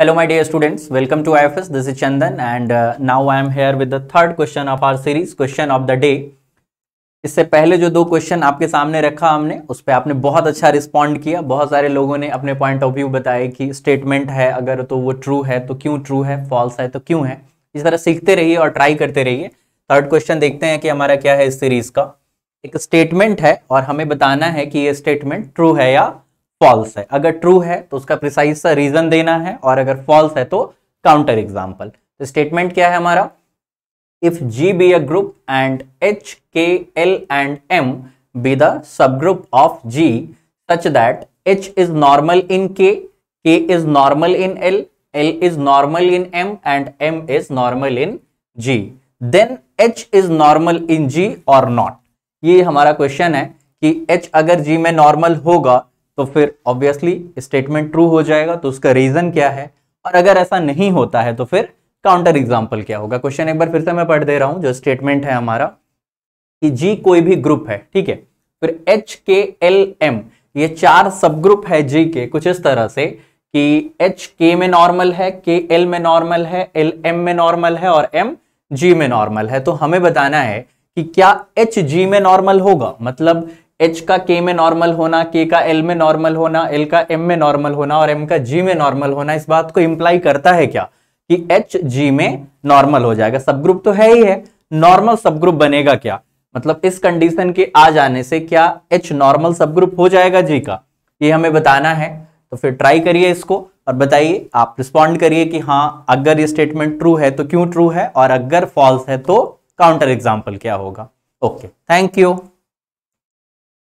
hello my dear students welcome to I this is Chandan and now I am here with the third question of our series question of the day इससे पहले जो दो question आपके सामने रखा हमने उस पर आपने बहुत अच्छा रिस्पॉन्ड किया बहुत सारे लोगों ने अपने पॉइंट ऑफ व्यू बताए कि स्टेटमेंट है अगर तो वो ट्रू है तो क्यों ट्रू है फॉल्स है तो क्यों है इस तरह सीखते रहिए और ट्राई करते रहिए थर्ड क्वेश्चन देखते हैं कि हमारा क्या है इस सीरीज का एक स्टेटमेंट है और हमें बताना है कि ये स्टेटमेंट ट्रू है या फॉल्स है अगर ट्रू है तो उसका प्रिसाइज सा रीजन देना है और अगर फॉल्स है तो काउंटर एग्जाम्पल स्टेटमेंट क्या है हमारा if G be a group and H K L and M be the subgroup of G such that H is normal in K K is normal in L L is normal in M and M is normal in G then H is normal in G और not ये हमारा question है कि H अगर जी में normal होगा तो फिर ऑब्वियसली स्टेटमेंट ट्रू हो जाएगा तो उसका रीजन क्या है और अगर ऐसा नहीं होता है तो फिर काउंटर एग्जाम्पल क्या होगा क्वेश्चन एक बार फिर से मैं पढ़ दे रहा हूं जो स्टेटमेंट है हमारा कि जी कोई भी ग्रुप है ठीक है फिर एच के एल एम ये चार सब ग्रुप है जी के कुछ इस तरह से कि एच के में नॉर्मल है के एल में नॉर्मल है एल एम में नॉर्मल है और एम जी में नॉर्मल है तो हमें बताना है कि क्या एच जी में नॉर्मल होगा मतलब एच का के में नॉर्मल होना के का एल में नॉर्मल होना एल का एम में नॉर्मल होना और एम का जी में नॉर्मल होना इस बात को इम्प्लाई करता है क्या कि एच जी में नॉर्मल हो जाएगा सब ग्रुप तो है ही है नॉर्मल सब ग्रुप बनेगा क्या मतलब इस कंडीशन के आ जाने से क्या एच नॉर्मल सब ग्रुप हो जाएगा जी का ये हमें बताना है तो फिर ट्राई करिए इसको और बताइए आप रिस्पॉन्ड करिए कि हाँ अगर ये स्टेटमेंट ट्रू है तो क्यों ट्रू है और अगर फॉल्स है तो काउंटर एग्जाम्पल क्या होगा ओके थैंक यू